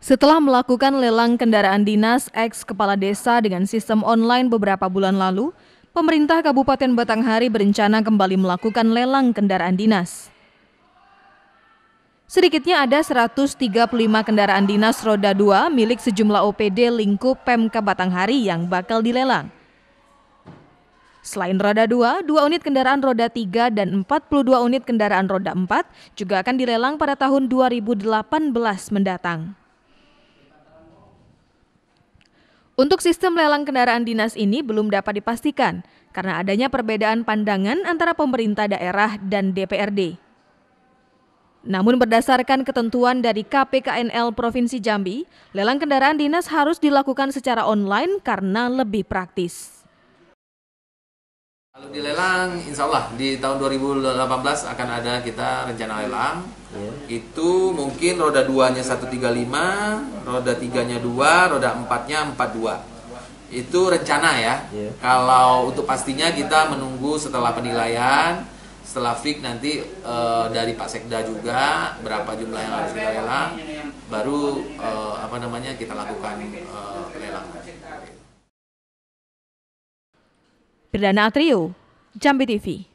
Setelah melakukan lelang kendaraan dinas ex kepala desa dengan sistem online beberapa bulan lalu, pemerintah Kabupaten Batanghari berencana kembali melakukan lelang kendaraan dinas. Sedikitnya ada 135 kendaraan dinas roda 2 milik sejumlah OPD lingkup Pemka Batanghari yang bakal dilelang. Selain roda 2, 2 unit kendaraan roda 3 dan 42 unit kendaraan roda 4 juga akan dilelang pada tahun 2018 mendatang. Untuk sistem lelang kendaraan dinas ini belum dapat dipastikan karena adanya perbedaan pandangan antara pemerintah daerah dan DPRD. Namun berdasarkan ketentuan dari KPKNL Provinsi Jambi, lelang kendaraan dinas harus dilakukan secara online karena lebih praktis. Kalau dilelang, insya Allah di tahun 2018 akan ada kita rencana lelang. Yeah. Itu mungkin roda 2-nya 135, roda 3-nya 2, roda 4-nya 42. Itu rencana ya. Yeah. Kalau untuk pastinya kita menunggu setelah penilaian, setelah fix nanti e, dari Pak Sekda juga berapa jumlah yang harus kita lelang, baru e, apa namanya kita lakukan e, lelang. Perdana Atrio, Jambi TV.